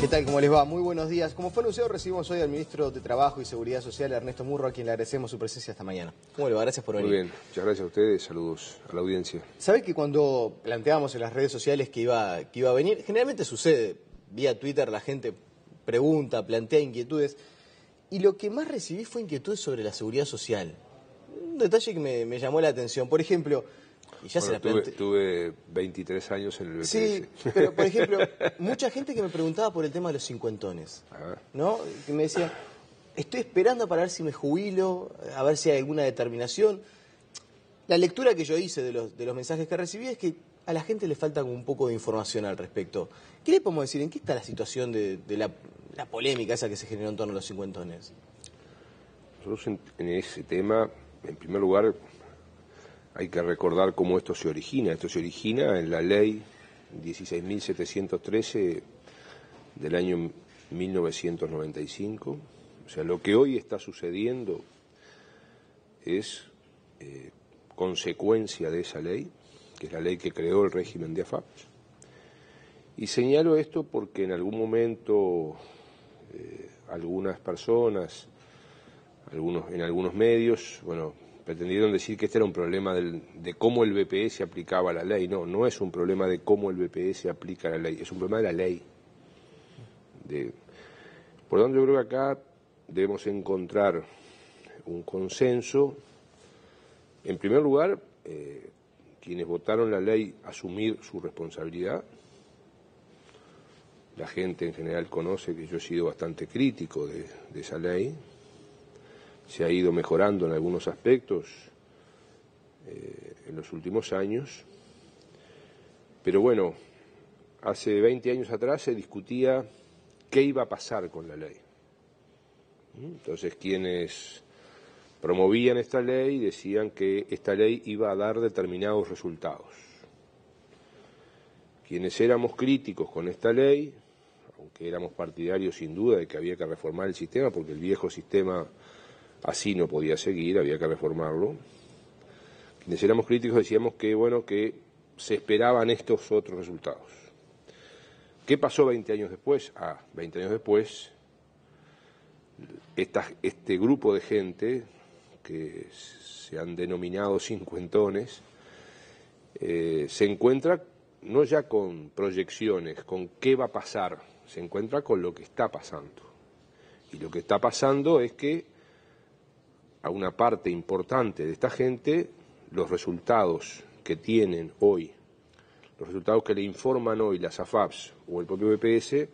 ¿Qué tal? ¿Cómo les va? Muy buenos días. Como fue anunciado, recibimos hoy al ministro de Trabajo y Seguridad Social, Ernesto Murro, a quien le agradecemos su presencia esta mañana. ¿Cómo le Gracias por venir. Muy bien, muchas gracias a ustedes, saludos a la audiencia. ¿Sabe que cuando planteábamos en las redes sociales que iba, que iba a venir, generalmente sucede, vía Twitter la gente pregunta, plantea inquietudes, y lo que más recibí fue inquietudes sobre la seguridad social. Un detalle que me llamó la atención. Por ejemplo, y ya se la tuve, 23 años en el BPS. Sí, pero por ejemplo, mucha gente que me preguntaba por el tema de los cincuentones, ¿no? Que me decía, estoy esperando para ver si me jubilo, a ver si hay alguna determinación. La lectura que yo hice de los, de los mensajes que recibí es que a la gente le falta un poco de información al respecto. ¿Qué le podemos decir? ¿En qué está la situación de, la, polémica esa que se generó en torno a los cincuentones? Nosotros en ese tema, en primer lugar, hay que recordar cómo esto se origina. Esto se origina en la ley 16.713 del año 1995. O sea, lo que hoy está sucediendo es eh, consecuencia de esa ley, que es la ley que creó el régimen de AFAP. Y señalo esto porque en algún momento eh, algunas personas, algunos, en algunos medios, bueno, pretendieron decir que este era un problema de cómo el BPS aplicaba la ley. No, no es un problema de cómo el BPS aplica la ley, es un problema de la ley. De, por lo tanto, yo creo que acá debemos encontrar un consenso. En primer lugar, eh, quienes votaron la ley asumir su responsabilidad. La gente en general conoce que yo he sido bastante crítico de esa ley, se ha ido mejorando en algunos aspectos eh, en los últimos años, pero bueno, hace 20 años atrás se discutía qué iba a pasar con la ley. Entonces quienes promovían esta ley decían que esta ley iba a dar determinados resultados. Quienes éramos críticos con esta ley, aunque éramos partidarios sin duda de que había que reformar el sistema, porque el viejo sistema Así no podía seguir, había que reformarlo. Quienes éramos críticos decíamos que, bueno, que se esperaban estos otros resultados. ¿Qué pasó 20 años después? Ah, 20 años después, este grupo de gente, que se han denominado cincuentones, eh, se encuentra no ya con proyecciones, con qué va a pasar, se encuentra con lo que está pasando. Y lo que está pasando es que a una parte importante de esta gente los resultados que tienen hoy, los resultados que le informan hoy las AFAPs o el propio BPS,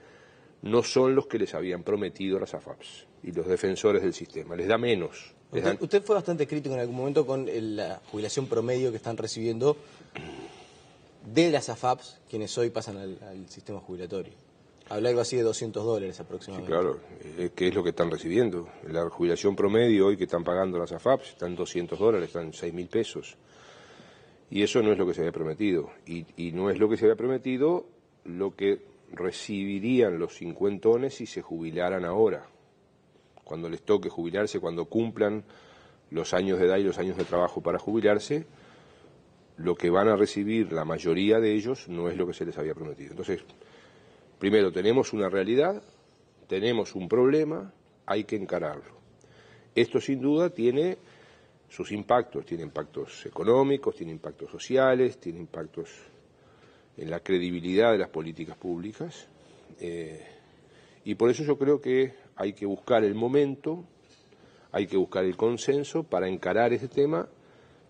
no son los que les habían prometido las AFAPs y los defensores del sistema. Les da menos. usted, fue bastante crítico en algún momento con la jubilación promedio que están recibiendo de las AFAPs, quienes hoy pasan al sistema jubilatorio. Habla algo así de 200 dólares aproximadamente. Sí, claro, eh, qué que es lo que están recibiendo. La jubilación promedio hoy que están pagando las AFAPs están 200 dólares, están 6 mil pesos. Y eso no es lo que se había prometido. Y, y, no es lo que se había prometido lo que recibirían los cincuentones si se jubilaran ahora. Cuando les toque jubilarse, cuando cumplan los años de edad y los años de trabajo para jubilarse, lo que van a recibir la mayoría de ellos no es lo que se les había prometido. Entonces, Primero, tenemos una realidad, tenemos un problema, hay que encararlo. Esto sin duda tiene sus impactos, tiene impactos económicos, tiene impactos sociales, tiene impactos en la credibilidad de las políticas públicas. Eh, y por eso yo creo que hay que buscar el momento, hay que buscar el consenso para encarar este tema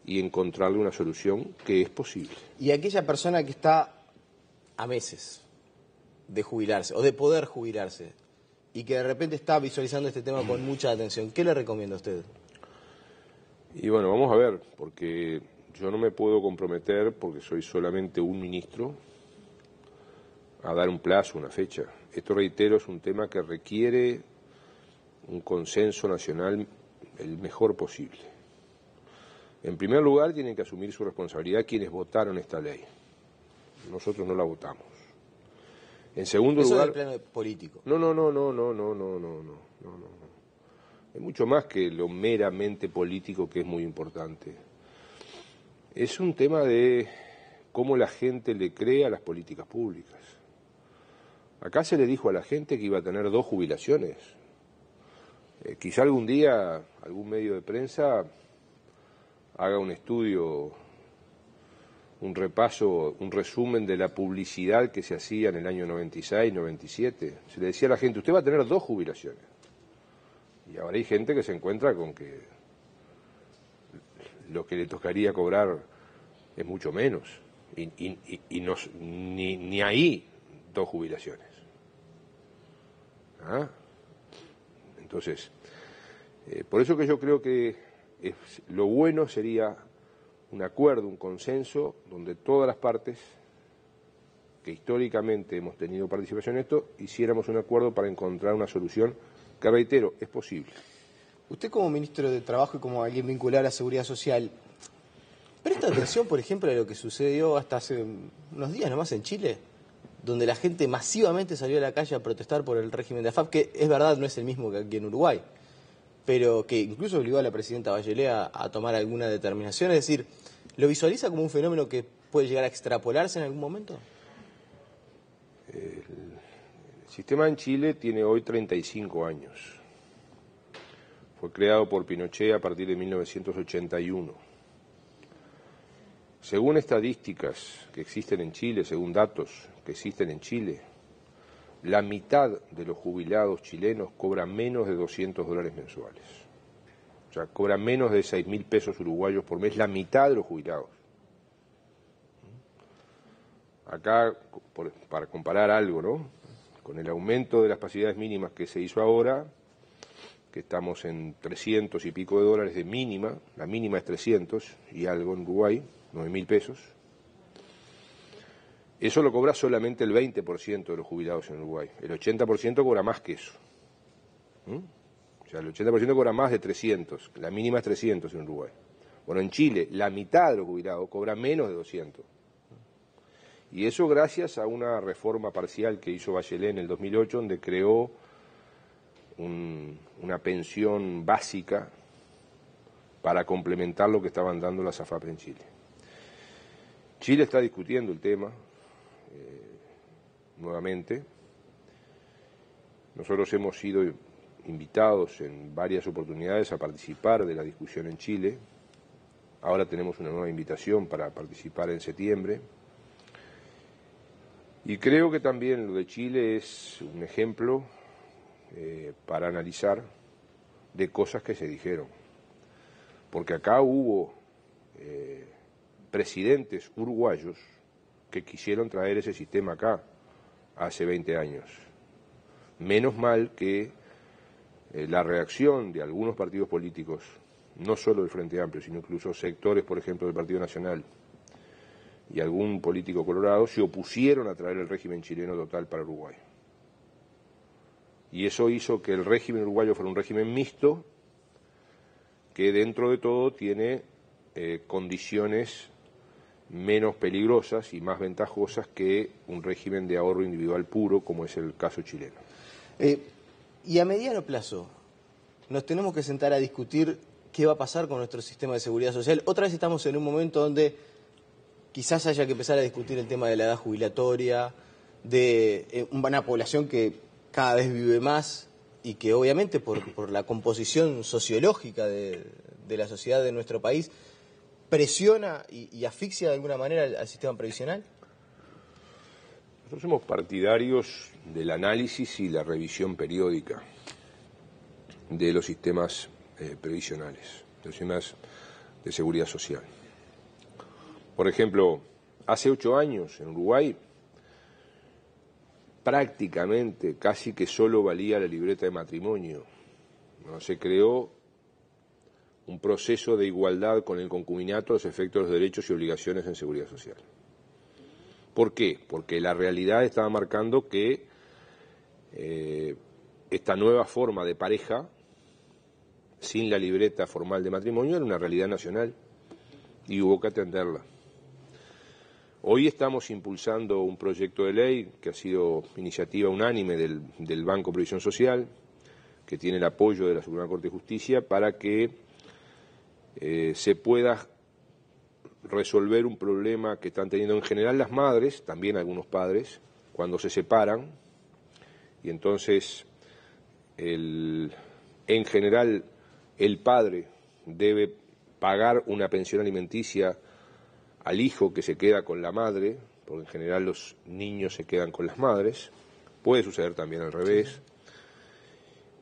y encontrarle una solución que es posible. Y aquella persona que está a meses, de jubilarse o de poder jubilarse y que de repente está visualizando este tema con mucha atención, ¿qué le recomienda a usted? Y bueno, vamos a ver, porque yo no me puedo comprometer, porque soy solamente un ministro, a dar un plazo, una fecha. Esto, reitero, es un tema que requiere un consenso nacional el mejor posible. En primer lugar, tienen que asumir su responsabilidad quienes votaron esta ley. Nosotros no la votamos. En segundo Eso lugar, es el plano político. No, no, no, no, no, no, no, no, no, no. Es mucho más que lo meramente político que es muy importante. Es un tema de cómo la gente le crea las políticas públicas. Acá se le dijo a la gente que iba a tener dos jubilaciones. Eh, quizá algún día algún medio de prensa haga un estudio un repaso, un resumen de la publicidad que se hacía en el año 96, 97. Se le decía a la gente, usted va a tener dos jubilaciones. Y ahora hay gente que se encuentra con que lo que le tocaría cobrar es mucho menos. Y, ni, ahí dos jubilaciones. ¿Ah? Entonces, eh, por eso que yo creo que lo bueno sería un acuerdo, un consenso, donde todas las partes que históricamente hemos tenido participación en esto, hiciéramos un acuerdo para encontrar una solución que, reitero, es posible. Usted como ministro de Trabajo y como alguien vinculado a la Seguridad Social, presta atención, por ejemplo, a lo que sucedió hasta hace unos días nomás en Chile, donde la gente masivamente salió a la calle a protestar por el régimen de AFAP, que es verdad, no es el mismo que aquí en Uruguay pero que incluso obligó a la presidenta Bachelet a, tomar alguna determinación. Es decir, ¿lo visualiza como un fenómeno que puede llegar a extrapolarse en algún momento? El, el sistema en Chile tiene hoy 35 años. Fue creado por Pinochet a partir de 1981. Según estadísticas que existen en Chile, según datos que existen en Chile, la mitad de los jubilados chilenos cobran menos de 200 dólares mensuales. O sea, cobran menos de 6 mil pesos uruguayos por mes, la mitad de los jubilados. Acá, para comparar algo, ¿no? Con el aumento de las pasividades mínimas que se hizo ahora, que estamos en 300 y pico de dólares de mínima, la mínima es 300 y algo en Uruguay, 9 mil pesos, eso lo cobra solamente el 20% de los jubilados en Uruguay. El 80% cobra más que eso. ¿Mm? O sea, el 80% cobra más de 300. La mínima es 300 en Uruguay. Bueno, en Chile, la mitad de los jubilados cobra menos de 200. Y eso gracias a una reforma parcial que hizo Bachelet en el 2008, donde creó una pensión básica para complementar lo que estaban dando las AFAP en Chile. Chile está discutiendo el tema, eh, nuevamente. Nosotros hemos sido invitados en varias oportunidades a participar de la discusión en Chile. Ahora tenemos una nueva invitación para participar en septiembre. Y creo que también lo de Chile es un ejemplo eh, para analizar de cosas que se dijeron. Porque acá hubo eh, presidentes uruguayos que quisieron traer ese sistema acá hace 20 años. Menos mal que eh, la reacción de algunos partidos políticos, no solo del Frente Amplio, sino incluso sectores, por ejemplo, del Partido Nacional y algún político colorado, se opusieron a traer el régimen chileno total para Uruguay. Y eso hizo que el régimen uruguayo fuera un régimen mixto que dentro de todo tiene eh, condiciones menos peligrosas y más ventajosas que un régimen de ahorro individual puro, como es el caso chileno. Eh, y a mediano plazo, nos tenemos que sentar a discutir qué va a pasar con nuestro sistema de seguridad social. Otra vez estamos en un momento donde quizás haya que empezar a discutir el tema de la edad jubilatoria, de eh, una población que cada vez vive más y que obviamente por, la composición sociológica de la sociedad de nuestro país presiona y, asfixia de alguna manera al, sistema previsional? Nosotros somos partidarios del análisis y la revisión periódica de los sistemas eh, previsionales, de los sistemas de seguridad social. Por ejemplo, hace ocho años en Uruguay prácticamente casi que solo valía la libreta de matrimonio. No se creó un proceso de igualdad con el concubinato a los efectos de los derechos y obligaciones en seguridad social. ¿Por qué? Porque la realidad estaba marcando que eh, esta nueva forma de pareja, sin la libreta formal de matrimonio, era una realidad nacional y hubo que atenderla. Hoy estamos impulsando un proyecto de ley que ha sido iniciativa unánime del, Banco Provisión Social, que tiene el apoyo de la Suprema Corte de Justicia, para que eh, se pueda resolver un problema que están teniendo en general las madres, también algunos padres, cuando se separan, y entonces en general el padre debe pagar una pensión alimenticia al hijo que se queda con la madre, porque en general los niños se quedan con las madres, puede suceder también al revés.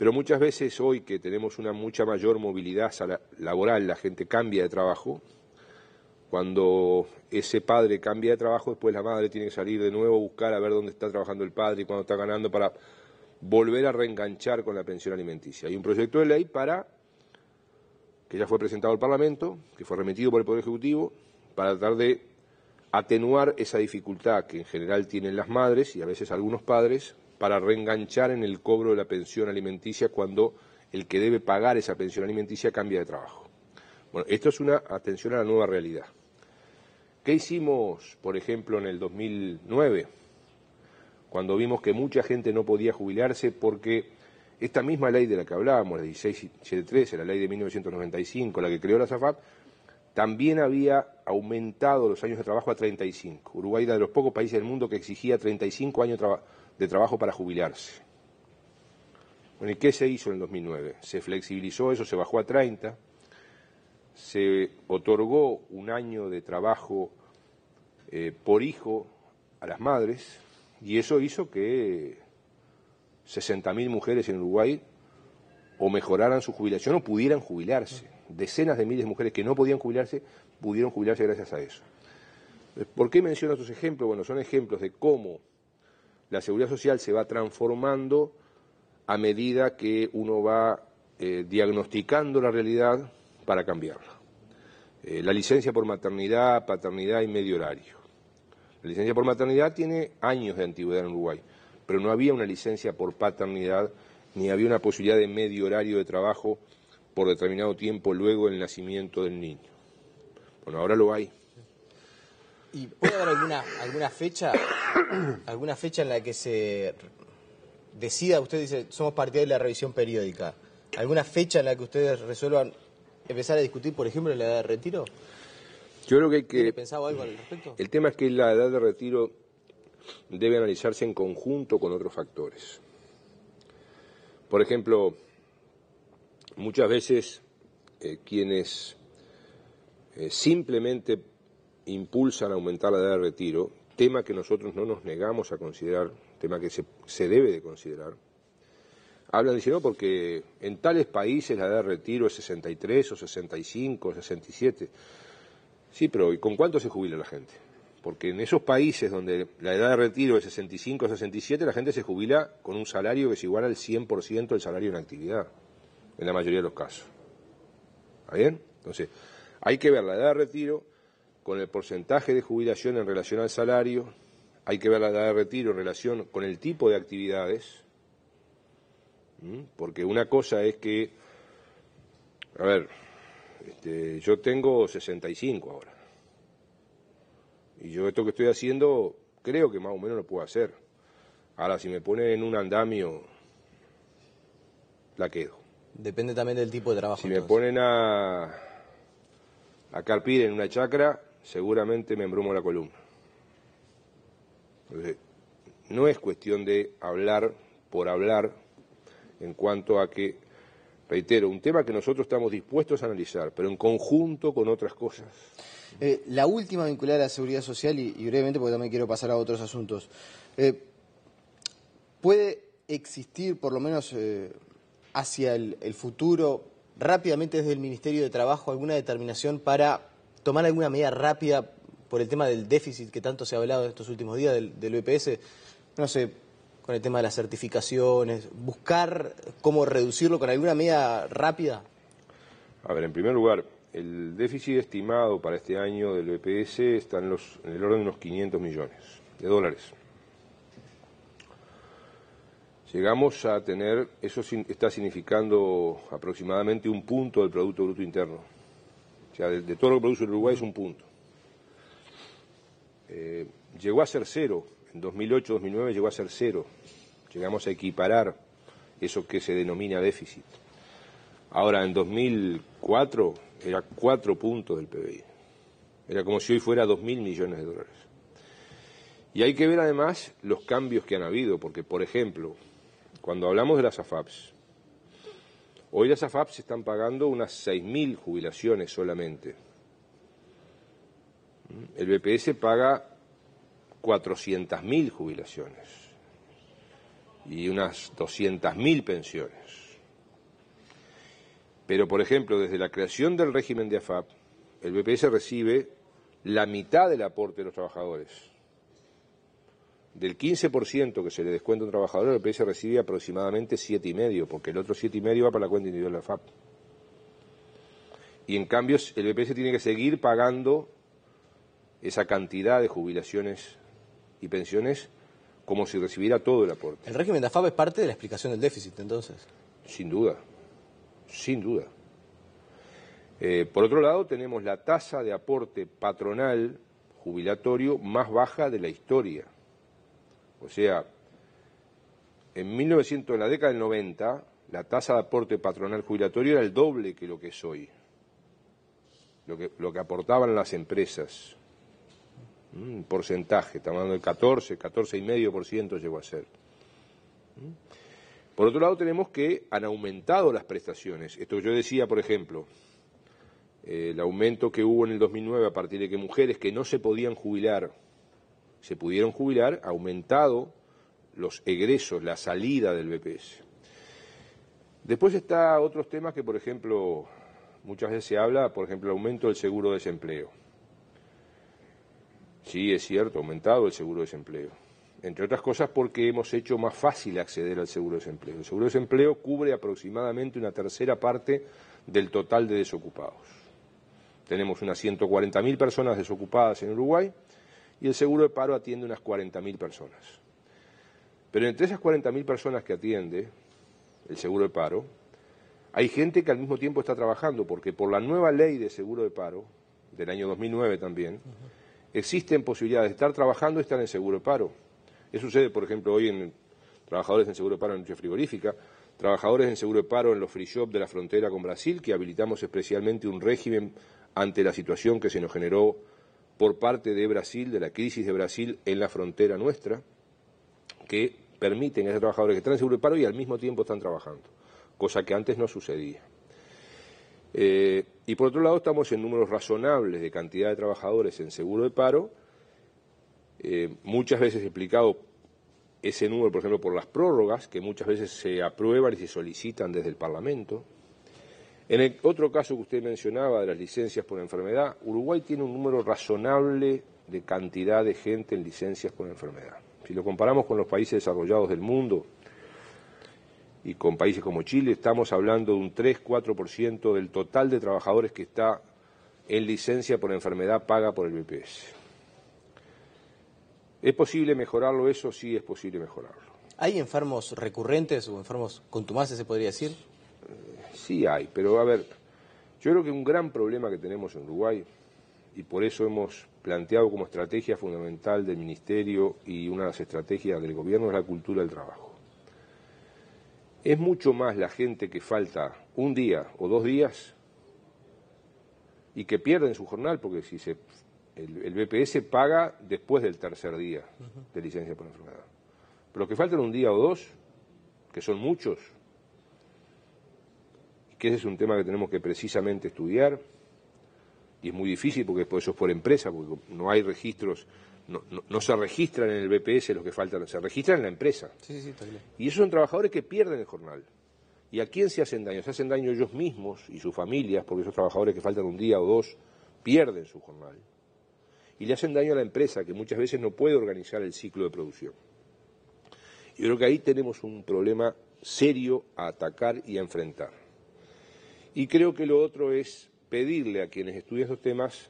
Pero muchas veces hoy que tenemos una mucha mayor movilidad laboral, la gente cambia de trabajo, cuando ese padre cambia de trabajo, después la madre tiene que salir de nuevo a buscar a ver dónde está trabajando el padre y cuándo está ganando para volver a reenganchar con la pensión alimenticia. Hay un proyecto de ley para que ya fue presentado al Parlamento, que fue remitido por el Poder Ejecutivo, para tratar de atenuar esa dificultad que en general tienen las madres y a veces algunos padres para reenganchar en el cobro de la pensión alimenticia cuando el que debe pagar esa pensión alimenticia cambia de trabajo. Bueno, esto es una atención a la nueva realidad. ¿Qué hicimos, por ejemplo, en el 2009? Cuando vimos que mucha gente no podía jubilarse porque esta misma ley de la que hablábamos, la 1673, la ley de 1995, la que creó la SAFAP, también había aumentado los años de trabajo a 35. Uruguay era de los pocos países del mundo que exigía 35 años de trabajo de trabajo para jubilarse. Bueno, ¿y qué se hizo en el 2009? Se flexibilizó eso, se bajó a 30, se otorgó un año de trabajo eh, por hijo a las madres y eso hizo que 60.000 mujeres en Uruguay o mejoraran su jubilación o pudieran jubilarse. Decenas de miles de mujeres que no podían jubilarse pudieron jubilarse gracias a eso. ¿Por qué menciono estos ejemplos? Bueno, son ejemplos de cómo la seguridad social se va transformando a medida que uno va eh, diagnosticando la realidad para cambiarla. Eh, la licencia por maternidad, paternidad y medio horario. La licencia por maternidad tiene años de antigüedad en Uruguay, pero no había una licencia por paternidad ni había una posibilidad de medio horario de trabajo por determinado tiempo luego del nacimiento del niño. Bueno, ahora lo hay. ¿Y puede haber alguna, alguna fecha alguna fecha en la que se decida, usted dice, somos partidarios de la revisión periódica, alguna fecha en la que ustedes resuelvan empezar a discutir, por ejemplo, la edad de retiro? Yo creo que hay que... Pensado algo al respecto? El tema es que la edad de retiro debe analizarse en conjunto con otros factores. Por ejemplo, muchas veces eh, quienes eh, simplemente impulsan a aumentar la edad de retiro, tema que nosotros no nos negamos a considerar, tema que se, se debe de considerar. Hablan diciendo no, porque en tales países la edad de retiro es 63 o 65 o 67. Sí, pero ¿y con cuánto se jubila la gente? Porque en esos países donde la edad de retiro es 65 o 67, la gente se jubila con un salario que es igual al 100% del salario en actividad, en la mayoría de los casos. ¿Está bien? Entonces, hay que ver la edad de retiro con el porcentaje de jubilación en relación al salario, hay que ver la edad de retiro en relación con el tipo de actividades, porque una cosa es que, a ver, este, yo tengo 65 ahora, y yo esto que estoy haciendo creo que más o menos lo puedo hacer. Ahora, si me ponen en un andamio, la quedo. Depende también del tipo de trabajo. Si me ponen a, a carpir en una chacra, seguramente me la columna. No es cuestión de hablar por hablar en cuanto a que, reitero, un tema que nosotros estamos dispuestos a analizar, pero en conjunto con otras cosas. Eh, la última vinculada a la seguridad social, y, brevemente porque también quiero pasar a otros asuntos. Eh, ¿Puede existir, por lo menos eh, hacia el, el futuro, rápidamente desde el Ministerio de Trabajo, alguna determinación para tomar alguna medida rápida por el tema del déficit que tanto se ha hablado en estos últimos días del, del EPS? No sé, con el tema de las certificaciones, buscar cómo reducirlo con alguna medida rápida. A ver, en primer lugar, el déficit estimado para este año del EPS está en, los, en el orden de unos 500 millones de dólares. Llegamos a tener, eso está significando aproximadamente un punto del Producto Bruto Interno. O sea, de, todo lo que produce Uruguay es un punto. Eh, llegó a ser cero. En 2008-2009 llegó a ser cero. Llegamos a equiparar eso que se denomina déficit. Ahora, en 2004 era cuatro puntos del PBI. Era como si hoy fuera dos mil millones de dólares. Y hay que ver además los cambios que han habido, porque, por ejemplo, cuando hablamos de las AFAPs, Hoy las AFAP se están pagando unas 6.000 jubilaciones solamente. El BPS paga 400.000 jubilaciones y unas 200.000 pensiones. Pero, por ejemplo, desde la creación del régimen de AFAP, el BPS recibe la mitad del aporte de los trabajadores del 15% que se le descuenta a un trabajador, el PS recibe aproximadamente 7,5%, porque el otro 7,5% va para la cuenta individual de la FAP. Y en cambio, el BPS tiene que seguir pagando esa cantidad de jubilaciones y pensiones como si recibiera todo el aporte. El régimen de AFAP es parte de la explicación del déficit, entonces. Sin duda, sin duda. Eh, por otro lado, tenemos la tasa de aporte patronal jubilatorio más baja de la historia. O sea, en 1900, en la década del 90, la tasa de aporte patronal jubilatorio era el doble que lo que es hoy, lo que, lo que aportaban las empresas. Un mm, porcentaje, estamos hablando del 14, 14,5% llegó a ser. Mm. Por otro lado, tenemos que han aumentado las prestaciones. Esto yo decía, por ejemplo, eh, el aumento que hubo en el 2009 a partir de que mujeres que no se podían jubilar se pudieron jubilar, aumentado los egresos, la salida del BPS. Después está otros temas que, por ejemplo, muchas veces se habla, por ejemplo, el aumento del seguro de desempleo. Sí, es cierto, aumentado el seguro de desempleo. Entre otras cosas porque hemos hecho más fácil acceder al seguro de desempleo. El seguro de desempleo cubre aproximadamente una tercera parte del total de desocupados. Tenemos unas 140.000 personas desocupadas en Uruguay, y el seguro de paro atiende unas 40.000 personas. Pero entre esas 40.000 personas que atiende el seguro de paro, hay gente que al mismo tiempo está trabajando, porque por la nueva ley de seguro de paro, del año 2009 también, existen posibilidades de estar trabajando y estar en seguro de paro. Eso sucede, por ejemplo, hoy en trabajadores en seguro de paro en la frigorífica, trabajadores en seguro de paro en los free shops de la frontera con Brasil, que habilitamos especialmente un régimen ante la situación que se nos generó por parte de Brasil, de la crisis de Brasil en la frontera nuestra, que permiten a esos trabajadores que están en seguro de paro y al mismo tiempo están trabajando, cosa que antes no sucedía. Eh, y por otro lado, estamos en números razonables de cantidad de trabajadores en seguro de paro, eh, muchas veces explicado ese número, por ejemplo, por las prórrogas que muchas veces se aprueban y se solicitan desde el Parlamento, en el otro caso que usted mencionaba de las licencias por enfermedad, Uruguay tiene un número razonable de cantidad de gente en licencias por enfermedad. Si lo comparamos con los países desarrollados del mundo y con países como Chile, estamos hablando de un 3-4% del total de trabajadores que está en licencia por enfermedad paga por el BPS. ¿Es posible mejorarlo? Eso sí es posible mejorarlo. ¿Hay enfermos recurrentes o enfermos contumaces, se podría decir? Sí hay, pero a ver, yo creo que un gran problema que tenemos en Uruguay, y por eso hemos planteado como estrategia fundamental del Ministerio y una de las estrategias del Gobierno, es la cultura del trabajo. Es mucho más la gente que falta un día o dos días y que en su jornal, porque si se, el, el BPS paga después del tercer día de licencia por enfermedad. Pero que faltan un día o dos, que son muchos, que ese es un tema que tenemos que precisamente estudiar, y es muy difícil porque pues, eso es por empresa, porque no hay registros, no, se registran en el BPS los que faltan, se registran en la empresa. Y esos son trabajadores que pierden el jornal. ¿Y a quién se hacen daño? Se hacen daño ellos mismos y sus familias, porque esos trabajadores que faltan un día o dos pierden su jornal. Y le hacen daño a la empresa, que muchas veces no puede organizar el ciclo de producción. Yo creo que ahí tenemos un problema serio a atacar y a enfrentar. Y creo que lo otro es pedirle a quienes estudian estos temas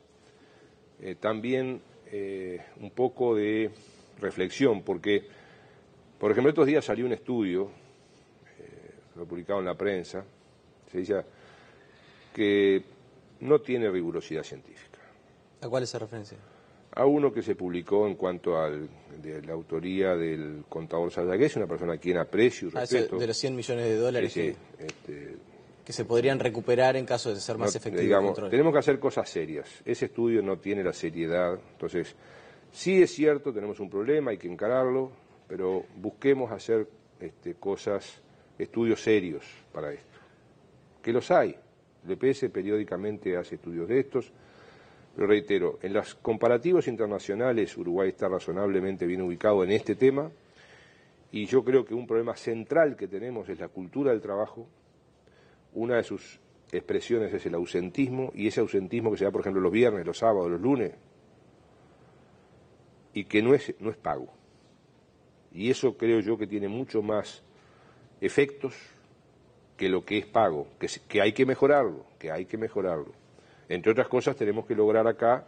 eh, también eh, un poco de reflexión, porque, por ejemplo, estos días salió un estudio, eh, lo publicado en la prensa, se dice que no tiene rigurosidad científica. ¿A cuál es esa referencia? A uno que se publicó en cuanto a la autoría del contador Sallagués, una persona a quien aprecio y ah, respeto. de los 100 millones de dólares. Este, que se podrían recuperar en caso de ser más efectivos. tenemos que hacer cosas serias. Ese estudio no tiene la seriedad. Entonces, sí es cierto, tenemos un problema, hay que encararlo, pero busquemos hacer este, cosas, estudios serios para esto. Que los hay. El EPS periódicamente hace estudios de estos. Pero reitero, en los comparativos internacionales Uruguay está razonablemente bien ubicado en este tema y yo creo que un problema central que tenemos es la cultura del trabajo, una de sus expresiones es el ausentismo, y ese ausentismo que se da, por ejemplo, los viernes, los sábados, los lunes, y que no es, no es pago. Y eso creo yo que tiene mucho más efectos que lo que es pago, que, hay que mejorarlo, que hay que mejorarlo. Entre otras cosas, tenemos que lograr acá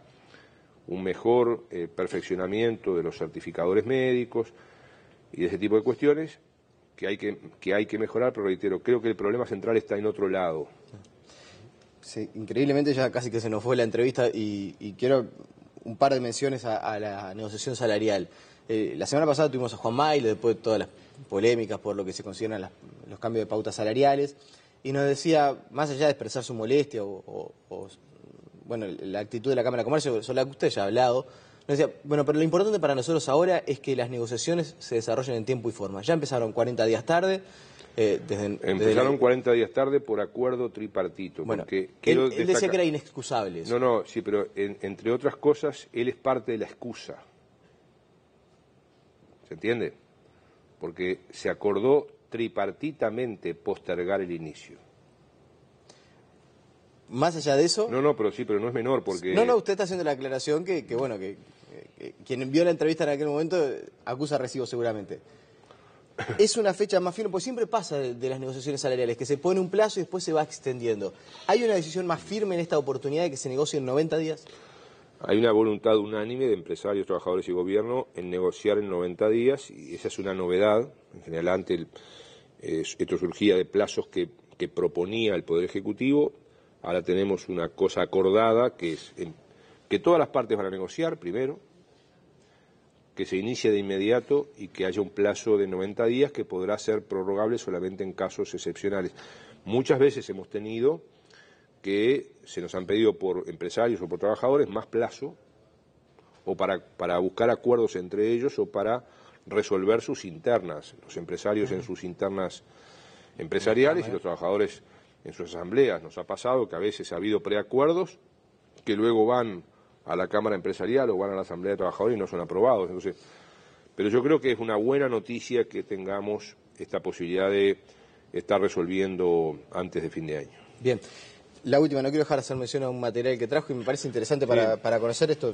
un mejor eh, perfeccionamiento de los certificadores médicos y de ese tipo de cuestiones, que hay que, que hay que mejorar, pero reitero, creo que el problema central está en otro lado. increíblemente ya casi que se nos fue la entrevista y, quiero un par de menciones a, la negociación salarial. Eh, la semana pasada tuvimos a Juan Maile, después de todas las polémicas por lo que se consideran las, los cambios de pautas salariales, y nos decía, más allá de expresar su molestia o, bueno, la actitud de la Cámara de Comercio, sobre la que usted ya ha hablado, bueno, pero lo importante para nosotros ahora es que las negociaciones se desarrollen en tiempo y forma. Ya empezaron 40 días tarde. Eh, desde, Empezaron 40 días tarde por acuerdo tripartito. Bueno, él, decía que era inexcusable. No, no, sí, pero entre otras cosas, él es parte de la excusa. ¿Se entiende? Porque se acordó tripartitamente postergar el inicio. Más allá de eso. No, no, pero sí, pero no es menor porque. No, no, usted está haciendo la aclaración que bueno, que, eh, quien vio la entrevista en aquel momento eh, acusa recibo seguramente. Es una fecha más firme, porque siempre pasa de, las negociaciones salariales, que se pone un plazo y después se va extendiendo. ¿Hay una decisión más firme en esta oportunidad de que se negocie en 90 días? Hay una voluntad unánime de empresarios, trabajadores y gobierno en negociar en 90 días y esa es una novedad. En general, antes esto surgía de plazos que, proponía el Poder Ejecutivo. Ahora tenemos una cosa acordada que es que todas las partes van a negociar primero, que se inicie de inmediato y que haya un plazo de 90 días que podrá ser prorrogable solamente en casos excepcionales. Muchas veces hemos tenido que se nos han pedido por empresarios o por trabajadores más plazo o para, para buscar acuerdos entre ellos o para resolver sus internas, los empresarios en sus internas empresariales y los trabajadores en sus asambleas. Nos ha pasado que a veces ha habido preacuerdos que luego van a la Cámara Empresarial o van a la Asamblea de Trabajadores y no son aprobados. Entonces, pero yo creo que es una buena noticia que tengamos esta posibilidad de estar resolviendo antes de fin de año. Bien. La última, no quiero dejar de hacer mención a un material que trajo y me parece interesante para, conocer esto,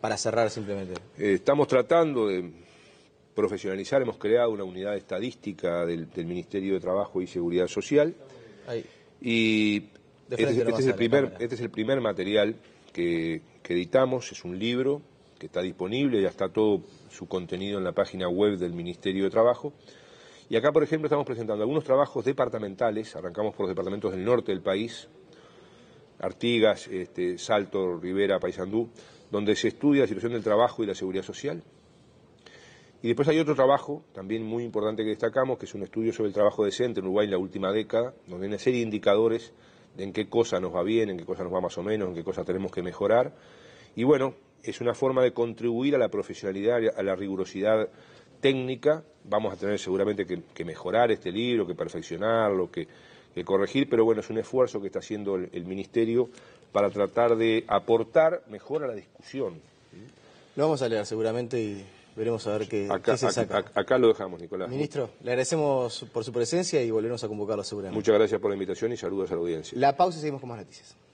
para cerrar simplemente. Eh, estamos tratando de profesionalizar, hemos creado una unidad estadística del, Ministerio de Trabajo y Seguridad Social. Y este, es este el primer, este, es el primer, material que, editamos, es un libro que está disponible, ya está todo su contenido en la página web del Ministerio de Trabajo. Y acá, por ejemplo, estamos presentando algunos trabajos departamentales, arrancamos por los departamentos del norte del país, Artigas, este, Salto, Rivera, Paysandú, donde se estudia la situación del trabajo y la seguridad social. Y después hay otro trabajo, también muy importante que destacamos, que es un estudio sobre el trabajo decente en Uruguay en la última década, donde hay una serie de indicadores de en qué cosa nos va bien, en qué cosa nos va más o menos, en qué cosa tenemos que mejorar, y bueno, es una forma de contribuir a la profesionalidad, a la rigurosidad técnica. Vamos a tener seguramente que, mejorar este libro, que perfeccionarlo, que, que, corregir, pero bueno, es un esfuerzo que está haciendo el, Ministerio para tratar de aportar mejor a la discusión. Lo vamos a leer seguramente y veremos a ver qué, se saca. Acá, lo dejamos, Nicolás. Ministro, le agradecemos por su presencia y volvemos a convocarlo seguramente. Muchas gracias por la invitación y saludos a la audiencia. La pausa y seguimos con más noticias.